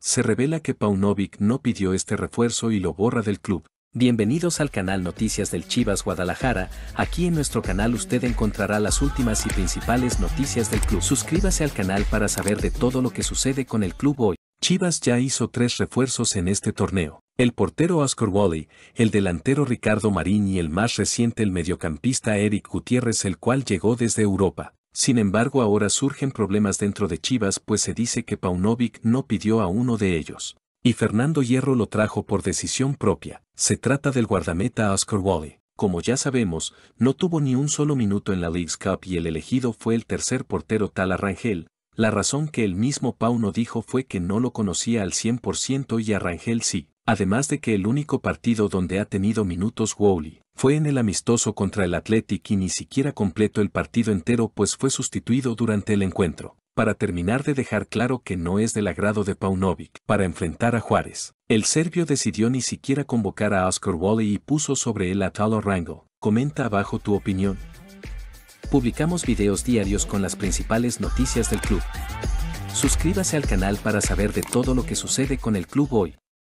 se revela que Paunovic no pidió este refuerzo y lo borra del club. Bienvenidos al canal Noticias del Chivas Guadalajara, aquí en nuestro canal usted encontrará las últimas y principales noticias del club. Suscríbase al canal para saber de todo lo que sucede con el club hoy. Chivas ya hizo tres refuerzos en este torneo. El portero Oscar Wally, el delantero Ricardo Marín y el más reciente el mediocampista Eric Gutiérrez el cual llegó desde Europa. Sin embargo ahora surgen problemas dentro de Chivas pues se dice que Paunovic no pidió a uno de ellos. Y Fernando Hierro lo trajo por decisión propia. Se trata del guardameta Oscar Wally. Como ya sabemos, no tuvo ni un solo minuto en la League's Cup y el elegido fue el tercer portero Tala Rangel. La razón que el mismo Pauno dijo fue que no lo conocía al 100% y a Rangel sí además de que el único partido donde ha tenido minutos Wally, fue en el amistoso contra el Athletic y ni siquiera completó el partido entero pues fue sustituido durante el encuentro, para terminar de dejar claro que no es del agrado de Paunovic para enfrentar a Juárez. El serbio decidió ni siquiera convocar a Oscar Wally y puso sobre él a Talo Rango. Comenta abajo tu opinión. Publicamos videos diarios con las principales noticias del club. Suscríbase al canal para saber de todo lo que sucede con el club hoy.